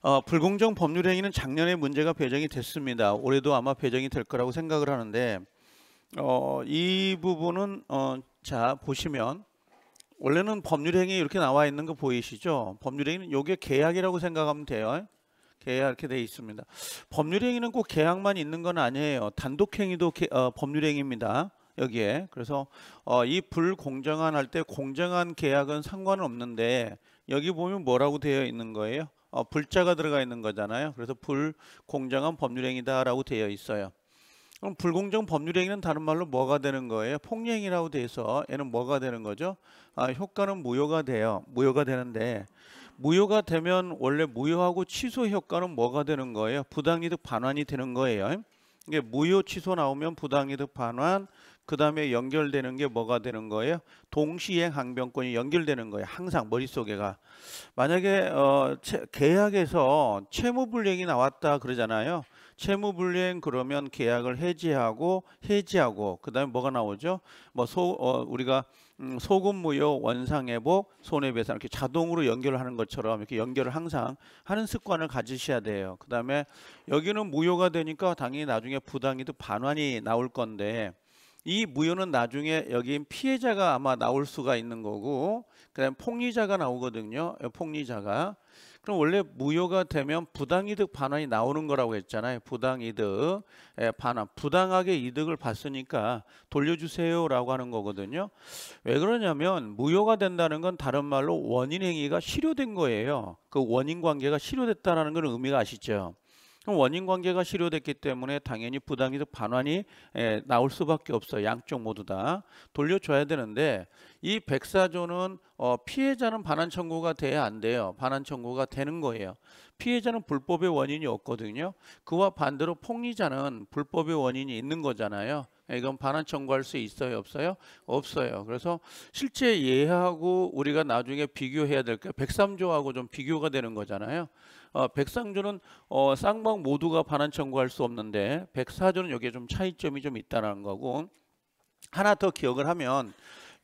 어, 불공정 법률 행위는 작년에 문제가 배정이 됐습니다. 올해도 아마 배정이 될 거라고 생각을 하는데 어, 이 부분은 어, 자 보시면 원래는 법률 행위 이렇게 나와 있는 거 보이시죠? 법률 행위는 요게 계약이라고 생각하면 돼요. 계약 이렇게 돼 있습니다. 법률 행위는 꼭 계약만 있는 건 아니에요. 단독 행위도 어, 법률 행위입니다. 여기에 그래서 어, 이 불공정한 할 때 공정한 계약은 상관 없는데 여기 보면 뭐라고 되어 있는 거예요? 어, 불자가 들어가 있는 거잖아요. 그래서 불공정한 법률행위다라고 되어 있어요. 그럼 불공정 법률행위는 다른 말로 뭐가 되는 거예요? 폭리행위라고 돼서 얘는 뭐가 되는 거죠? 아, 효과는 무효가 돼요. 무효가 되는데 무효가 되면 원래 무효하고 취소 효과는 뭐가 되는 거예요? 부당이득 반환이 되는 거예요. 이게 무효 취소 나오면 부당이득 반환 그다음에 연결되는 게 뭐가 되는 거예요? 동시행 항변권이 연결되는 거예요. 항상 머릿속에가 만약에 어, 채, 계약에서 채무불이행이 나왔다 그러잖아요. 채무불이행 그러면 계약을 해지하고 해지하고 그다음에 뭐가 나오죠? 뭐 소, 어, 우리가 음, 소금 무효, 원상 회복, 뭐, 손해 배상 이렇게 자동으로 연결하는 것처럼 이렇게 연결을 항상 하는 습관을 가지셔야 돼요. 그다음에 여기는 무효가 되니까 당연히 나중에 부당이득 반환이 나올 건데 이 무효는 나중에 여기 피해자가 아마 나올 수가 있는 거고 그다음 폭리자가 나오거든요. 폭리자가 그럼 원래 무효가 되면 부당이득 반환이 나오는 거라고 했잖아요. 부당이득 예, 반환. 부당하게 이득을 봤으니까 돌려주세요라고 하는 거거든요. 왜 그러냐면 무효가 된다는 건 다른 말로 원인 행위가 실효된 거예요. 그 원인 관계가 실효됐다는 건 의미가 아시죠? 그럼 원인 관계가 실효됐기 때문에 당연히 부당이득 반환이 에, 예, 나올 수밖에 없어요. 양쪽 모두 다 돌려줘야 되는데 이 백사조는 어, 피해자는 반환 청구가 돼야 안 돼요. 반환 청구가 되는 거예요. 피해자는 불법의 원인이 없거든요. 그와 반대로 폭리자는 불법의 원인이 있는 거잖아요. 예, 이건 반환 청구할 수 있어요 없어요 없어요 그래서 실제 예하고 우리가 나중에 비교해야 될게백삼조하고좀 비교가 되는 거잖아요 어, 1 0조는 어, 쌍방 모두가 반환 청구할 수 없는데 백사조는 여기에 좀 차이점이 좀 있다는 거고 하나 더 기억을 하면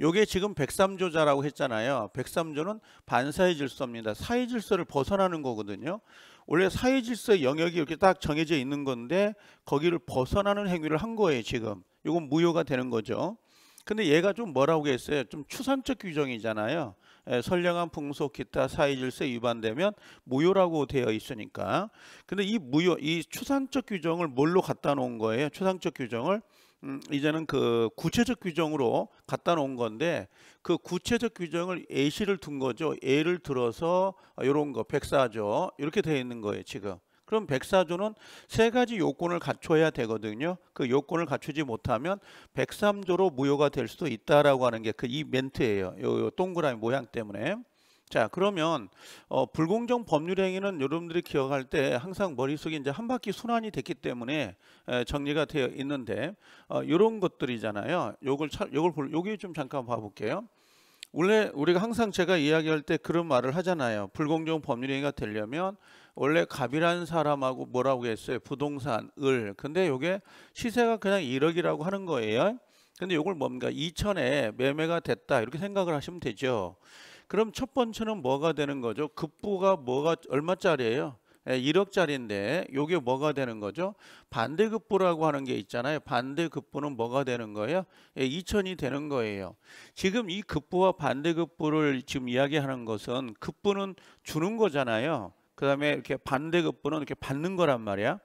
요게 지금 백삼조자라고 했잖아요 백삼조는 반사회 질서입니다 사회 질서를 벗어나는 거거든요 원래 사회 질서의 영역이 이렇게 딱 정해져 있는 건데 거기를 벗어나는 행위를 한 거예요 지금 이건 무효가 되는 거죠 근데 얘가 좀 뭐라고 했어요 좀 추상적 규정이잖아요 에, 예, 선량한 풍속 기타 사회 질서 에 위반되면 무효라고 되어 있으니까 근데 이 무효 이 추상적 규정을 뭘로 갖다 놓은 거예요 추상적 규정을 음, 이제는 그 구체적 규정으로 갖다 놓은 건데 그 구체적 규정을 예시를 둔 거죠. 예를 들어서 이런 거 백사조 이렇게 되어 있는 거예요 지금. 그럼 백사조는 세 가지 요건을 갖춰야 되거든요. 그 요건을 갖추지 못하면 백삼조로 무효가 될 수도 있다라고 하는 게 그 이멘트예 요, 요 동그라미 모양 때문에. 자 그러면 어, 불공정 법률 행위는 여러분들이 기억할 때 항상 머릿속에 이제 한 바퀴 순환이 됐기 때문에 에, 정리가 되어 있는데 어, 이런 것들이잖아요. 요걸 차, 요걸 요게 좀 잠깐 봐볼게요. 원래 우리가 항상 제가 이야기할 때 그런 말을 하잖아요. 불공정 법률 행위가 되려면 원래 갑이라는 사람하고 뭐라고 했어요? 부동산 을. 근데 요게 시세가 그냥 1억이라고 하는 거예요. 근데 요걸 뭔가 2천에 매매가 됐다 이렇게 생각을 하시면 되죠. 그럼 첫 번째는 뭐가 되는 거죠? 급부가 뭐가 얼마짜리예요? 1억짜리인데 예, 이게 뭐가 되는 거죠? 반대급부라고 하는 게 있잖아요. 반대급부는 뭐가 되는 거예요? 2천이 예, 되는 거예요. 지금 이 급부와 반대급부를 지금 이야기하는 것은 급부는 주는 거잖아요. 그 다음에 이렇게 반대급부는 이렇게 받는 거란 말이야.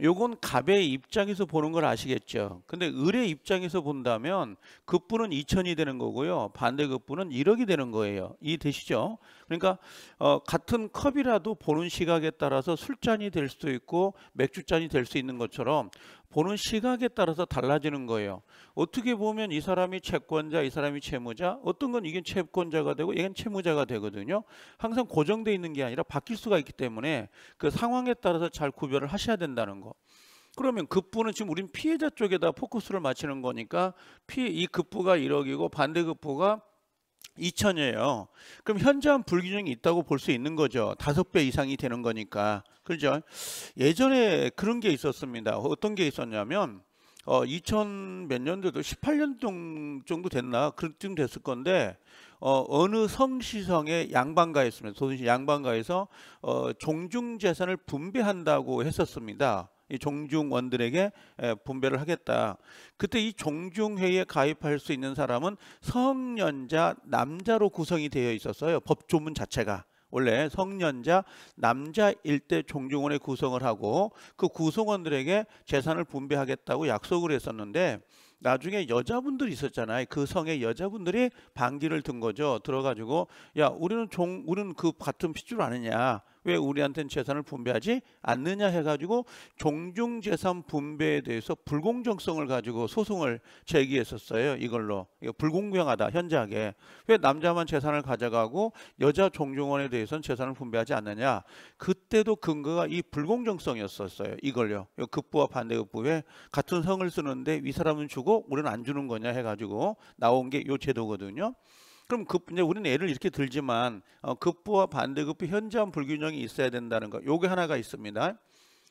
요건 갑의 입장에서 보는 걸 아시겠죠. 근데 을의 입장에서 본다면 급부는 2천이 되는 거고요. 반대 급부는 1억이 되는 거예요. 이해되시죠? 그러니까 어, 같은 컵이라도 보는 시각에 따라서 술잔이 될 수도 있고 맥주잔이 될 수 있는 것처럼 보는 시각에 따라서 달라지는 거예요. 어떻게 보면 이 사람이 채권자, 이 사람이 채무자, 어떤 건 이게 채권자가 되고 얘는 채무자가 되거든요. 항상 고정돼 있는 게 아니라 바뀔 수가 있기 때문에 그 상황에 따라서 잘 구별을 하셔야 된다는 거. 그러면 급부는 지금 우린 피해자 쪽에다 포커스를 맞추는 거니까 피이 급부가 1억이고 반대 급부가 2천이에요. 그럼 현저한 불균형이 있다고 볼 수 있는 거죠. 다섯 배 이상이 되는 거니까. 그죠? 예전에 그런 게 있었습니다. 어떤 게 있었냐면 어, 2000 몇 년도도 18년 정도 됐나 그쯤 됐을 건데 어, 어느 성시성의 양반가였습니다. 도시 양반가에서 어, 종중 재산을 분배한다고 했었습니다. 이 종중원들에게 분배를 하겠다. 그때 이 종중회의에 가입할 수 있는 사람은 성년자 남자로 구성이 되어 있었어요. 법조문 자체가. 원래 성년자 남자 일대 종중원의 구성을 하고 그 구성원들에게 재산을 분배하겠다고 약속을 했었는데 나중에 여자분들이 있었잖아요. 그 성의 여자분들이 반기를 든 거죠. 들어가지고 야 우리는 종 우리는 그 같은 핏줄 아느냐. 왜 우리한테는 재산을 분배하지 않느냐 해가지고 종중 재산 분배에 대해서 불공정성을 가지고 소송을 제기했었어요. 이걸로 불공정하다 현저하게 왜 남자만 재산을 가져가고 여자 종종원에 대해서는 재산을 분배하지 않느냐 그때도 근거가 이 불공정성이었었어요. 이걸요. 급부와 반대급부에 같은 성을 쓰는데 이 사람은 주고 우리는 안 주는 거냐 해가지고 나온 게 요 제도거든요. 그럼 급 그, 이제 우리는 예를 이렇게 들지만 어, 급부와 반대급부 현저한 불균형이 있어야 된다는 거. 요게 하나가 있습니다.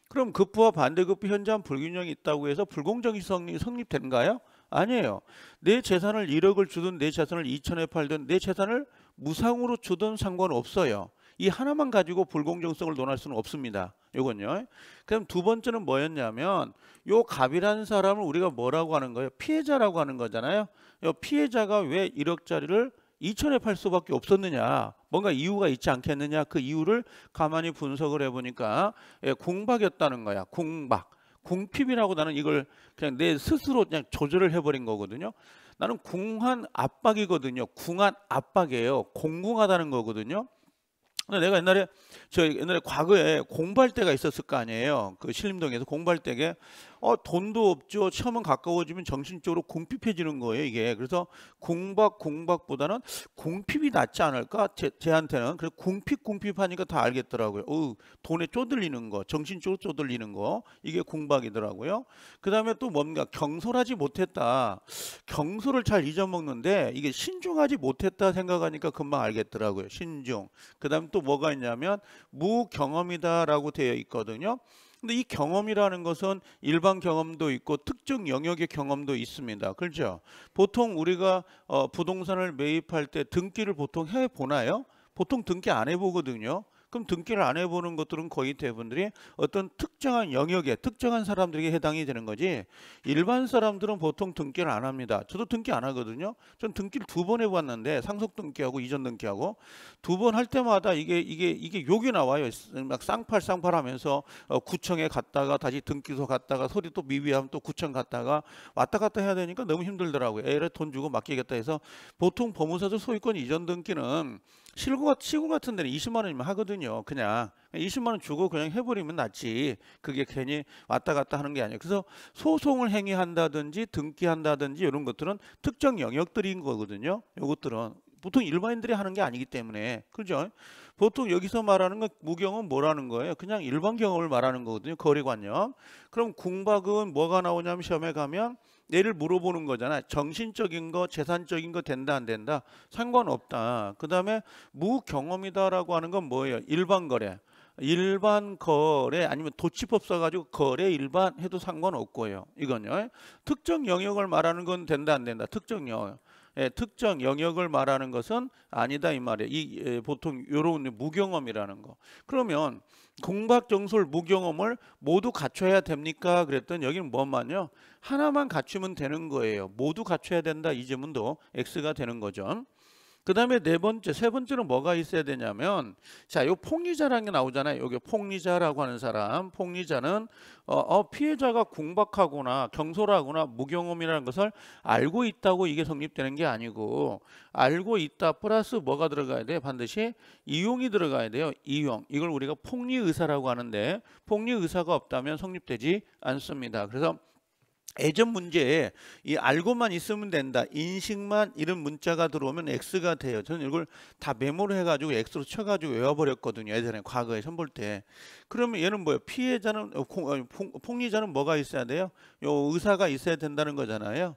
그럼 급부와 반대급부 현저한 불균형이 있다고 해서 불공정성이 성립된가요? 아니에요. 내 재산을 1억을 주든 내 재산을 2천에 팔든 내 재산을 무상으로 주든 상관없어요. 이 하나만 가지고 불공정성을 논할 수는 없습니다. 요건요. 그럼 두 번째는 뭐였냐면 요 갑이라는 사람을 우리가 뭐라고 하는 거예요? 피해자라고 하는 거잖아요. 요 피해자가 왜 1억짜리를 2천에 팔 수밖에 없었느냐 뭔가 이유가 있지 않겠느냐 그 이유를 가만히 분석을 해보니까 예, 공박이었다는 거야 공박 공핍이라고 나는 이걸 그냥 내 스스로 그냥 조절을 해버린 거거든요 나는 궁한 압박이거든요 궁한 압박이에요 공공하다는 거거든요 내가 옛날에 저 옛날에 과거에 공부할 때가 있었을 거 아니에요 그 신림동에서 공부할 때에 어, 돈도 없죠. 처음은 가까워지면 정신적으로 궁핍해지는 거예요. 이게 그래서 공박 공박보다는 궁핍이 낫지 않을까 제, 제한테는 그래서 궁핍궁핍하니까다 알겠더라고요. 어, 돈에 쪼들리는 거, 정신적으로 쪼들리는 거 이게 공박이더라고요. 그 다음에 또 뭔가 경솔하지 못했다. 경솔을 잘 잊어먹는데 이게 신중하지 못했다 생각하니까 금방 알겠더라고요. 신중. 그 다음에 또 뭐가 있냐면 무경험이다라고 되어 있거든요. 근데 이 경험이라는 것은 일반 경험도 있고 특정 영역의 경험도 있습니다. 그렇죠? 보통 우리가 어, 부동산을 매입할 때 등기를 보통 해 보나요? 보통 등기 안 해보거든요. 그럼 등기를 안 해보는 것들은 거의 대부분들이 어떤 특정한 영역에 특정한 사람들에게 해당이 되는 거지 일반 사람들은 보통 등기를 안 합니다. 저도 등기 안 하거든요. 전 등기를 두 번 해봤는데 상속 등기하고 이전 등기하고 두 번 할 때마다 이게 이게 이게 욕이 나와요. 막 쌍팔 쌍팔하면서 어, 구청에 갔다가 다시 등기소 갔다가 소리 또 미비하면 또 구청 갔다가 왔다 갔다 해야 되니까 너무 힘들더라고요. 애를 돈 주고 맡기겠다 해서 보통 법무사들 소유권 이전 등기는 시골, 치고 같은 데는 20만 원이면 하거든요. 그냥 20만 원 주고 그냥 해버리면 낫지. 그게 괜히 왔다 갔다 하는 게 아니에요. 그래서 소송을 행위한다든지 등기한다든지 이런 것들은 특정 영역들인 거거든요. 요것들은 보통 일반인들이 하는 게 아니기 때문에 그죠? 보통 여기서 말하는 건 무경은 뭐라는 거예요? 그냥 일반 경험을 말하는 거거든요. 거리관념. 그럼 궁박은 뭐가 나오냐면 시험에 가면 얘를 물어보는 거잖아. 정신적인 거, 재산적인 거 된다 안 된다 상관없다. 그 다음에 무경험이다라고 하는 건 뭐예요? 일반 거래. 일반 거래 아니면 도치법 써가지고 거래 일반 해도 상관없고요. 이건요. 특정 영역을 말하는 건 된다 안 된다. 특정 영역. 예, 특정 영역을 말하는 것은 아니다 이 말이에요. 이 예, 보통 요런 무경험이라는 거. 그러면 공박 정솔 무경험을 모두 갖춰야 됩니까? 그랬더 여기는 뭐만요? 하나만 갖추면 되는 거예요. 모두 갖춰야 된다 이 점은 또 x가 되는 거죠. 그 다음에 네 번째, 세 번째로 뭐가 있어야 되냐면 자, 요 폭리자라는 게 나오잖아요. 여기 폭리자라고 하는 사람, 폭리자는 어, 어, 피해자가 궁박하거나 경솔하거나 무경험이라는 것을 알고 있다고 이게 성립되는 게 아니고 알고 있다 플러스 뭐가 들어가야 돼? 반드시 이용이 들어가야 돼요. 이용. 이걸 우리가 폭리 의사라고 하는데 폭리 의사가 없다면 성립되지 않습니다. 그래서 예전 문제에 이 알고만 있으면 된다 인식만 이런 문자가 들어오면 x가 돼요 저는 이걸 다 메모를 해가지고 x로 쳐가지고 외워버렸거든요 예전에 과거에 선볼 때 그러면 얘는 뭐예요 피해자는 어, 폭, 리자는 뭐가 있어야 돼요 요 의사가 있어야 된다는 거잖아요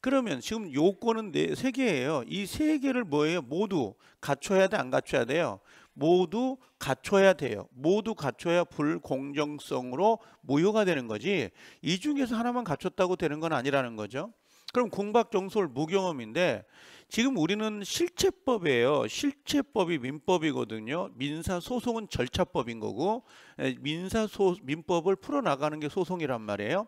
그러면 지금 요건은 네, 세 개예요 이 세 개를 뭐예요 모두 갖춰야 돼 안 갖춰야 돼요 모두 갖춰야 돼요. 모두 갖춰야 불공정성으로 무효가 되는 거지 이 중에서 하나만 갖췄다고 되는 건 아니라는 거죠. 그럼 궁박정솔 무경험인데 지금 우리는 실체법이에요. 실체법이 민법이거든요. 민사소송은 절차법인 거고 민사소 민법을 풀어나가는 게 소송이란 말이에요.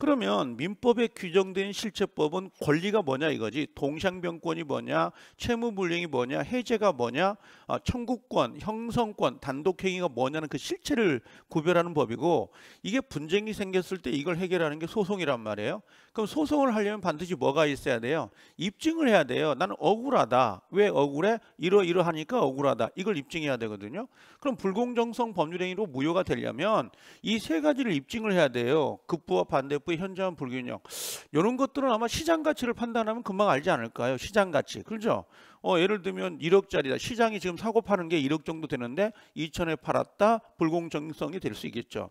그러면 민법에 규정된 실체법은 권리가 뭐냐 이거지 동상병권이 뭐냐 채무불이행이 뭐냐 해제가 뭐냐 아, 청구권 형성권 단독행위가 뭐냐는 그 실체를 구별하는 법이고 이게 분쟁이 생겼을 때 이걸 해결하는 게 소송이란 말이에요 그럼 소송을 하려면 반드시 뭐가 있어야 돼요 입증을 해야 돼요 나는 억울하다 왜 억울해 이러이러하니까 억울하다 이걸 입증해야 되거든요 그럼 불공정성 법률행위로 무효가 되려면 이 세 가지를 입증을 해야 돼요 급부와 반대 각부의 현저한 불균형 이런 것들은 아마 시장 가치를 판단하면 금방 알지 않을까요? 시장 가치 그렇죠? 어, 예를 들면 1억짜리다 시장이 지금 사고 파는 게 1억 정도 되는데 2천에 팔았다 불공정성이 될 수 있겠죠.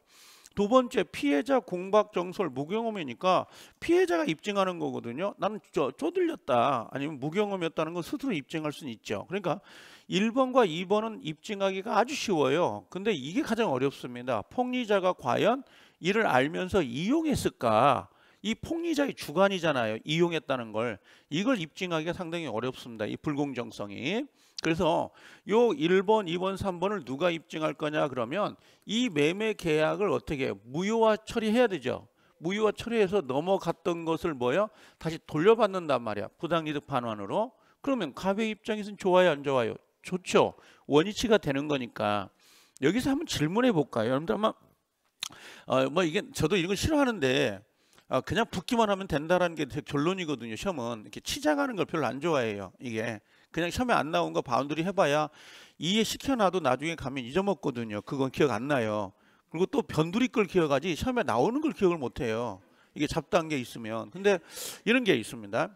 두 번째 피해자 공박 정설 무경험이니까 피해자가 입증하는 거거든요. 나는 저 쪼들렸다 아니면 무경험이었다는 건 스스로 입증할 수는 있죠. 그러니까 1번과 2번은 입증하기가 아주 쉬워요. 근데 이게 가장 어렵습니다. 폭리자가 과연 이를 알면서 이용했을까? 이 폭리자의 주관이잖아요. 이용했다는 걸 이걸 입증하기가 상당히 어렵습니다. 이 불공정성이. 그래서 요 1번, 2번, 3번을 누가 입증할 거냐 그러면 이 매매 계약을 어떻게 무효화 처리해야 되죠. 무효화 처리해서 넘어갔던 것을 뭐요? 다시 돌려받는단 말이야. 부당이득 반환으로. 그러면 가의 입장에서는 좋아요, 안 좋아요? 좋죠. 원위치가 되는 거니까. 여기서 한번 질문해 볼까요? 여러분들 한번 어, 뭐 이게 저도 이런 거 싫어하는데 어, 그냥 붙기만 하면 된다라는 게제 결론이거든요. 시험은 이렇게 치장하는 걸 별로 안 좋아해요. 이게 그냥 시험에 안 나온 거 바운드리 해봐야 이해 시켜놔도 나중에 가면 잊어먹거든요. 그건 기억 안 나요. 그리고 또 변두리 걸 기억하지 시험에 나오는 걸 기억을 못해요. 이게 잡다한 게 있으면. 근데 이런 게 있습니다.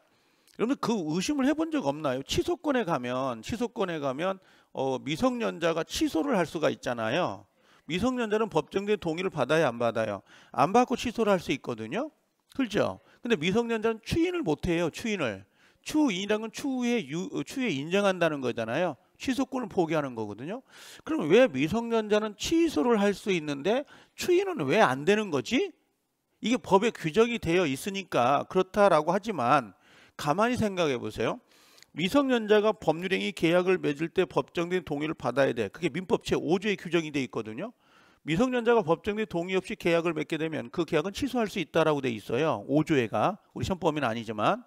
여러분 그 의심을 해본 적 없나요? 취소권에 가면 취소권에 가면 어, 미성년자가 취소를 할 수가 있잖아요. 미성년자는 법정대 동의를 받아야 안 받아요? 안 받고 취소를 할 수 있거든요. 그렇죠? 근데 미성년자는 추인을 못 해요. 추인을. 추인이라는 건 추후에 유, 추후에 인정한다는 거잖아요. 취소권을 포기하는 거거든요. 그럼 왜 미성년자는 취소를 할 수 있는데 추인은 왜 안 되는 거지? 이게 법에 규정이 되어 있으니까 그렇다라고 하지만 가만히 생각해 보세요. 미성년자가 법률행위 계약을 맺을 때 법정된 동의를 받아야 돼. 그게 민법 제5조의 규정이 돼 있거든요. 미성년자가 법정된 동의 없이 계약을 맺게 되면 그 계약은 취소할 수 있다라고 돼 있어요. 5조에가 우리 현법은 아니지만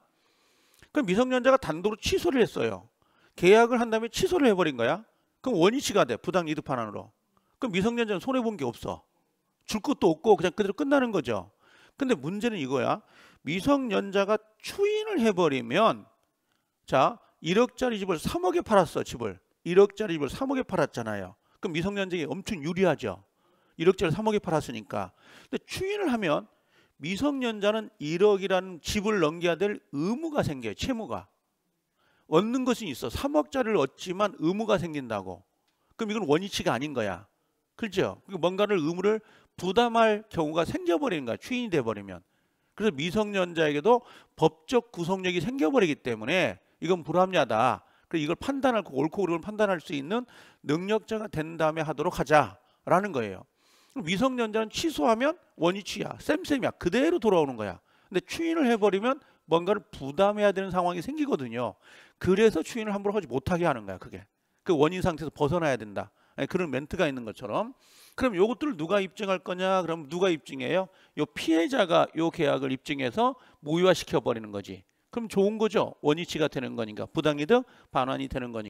그럼 미성년자가 단독으로 취소를 했어요. 계약을 한 다음에 취소를 해버린 거야. 그럼 원위치가 돼 부당 이득 판안으로 그럼 미성년자는 손해 본 게 없어. 줄 것도 없고 그냥 그대로 끝나는 거죠. 근데 문제는 이거야. 미성년자가 추인을 해버리면 자, 1억짜리 집을 3억에 팔았어, 집을. 1억짜리 집을 3억에 팔았잖아요. 그럼 미성년자에게 엄청 유리하죠. 1억짜리 3억에 팔았으니까. 근데 추인을 하면 미성년자는 1억이라는 집을 넘겨야 될 의무가 생겨요. 채무가. 얻는 것은 있어. 3억짜리를 얻지만 의무가 생긴다고. 그럼 이건 원위치가 아닌 거야. 그렇죠? 그러니까 뭔가를 의무를 부담할 경우가 생겨버리는 거야. 추인이 돼버리면. 그래서 미성년자에게도 법적 구속력이 생겨버리기 때문에 이건 불합리하다. 그 이걸 판단할 거 옳고 그름을 판단할 수 있는 능력자가 된 다음에 하도록 하자라는 거예요. 위성년자는 취소하면 원위치야, 쌤쌤이야, 그대로 돌아오는 거야. 근데 추인을 해버리면 뭔가를 부담해야 되는 상황이 생기거든요. 그래서 추인을 함부로 하지 못하게 하는 거야, 그게. 그 원인 상태에서 벗어나야 된다. 그런 멘트가 있는 것처럼. 그럼 요것들을 누가 입증할 거냐? 그럼 누가 입증해요? 요 피해자가 요 계약을 입증해서 무효화시켜 버리는 거지. 그럼 좋은 거죠. 원위치가 되는 거니까 부당이득 반환이 되는 거니까.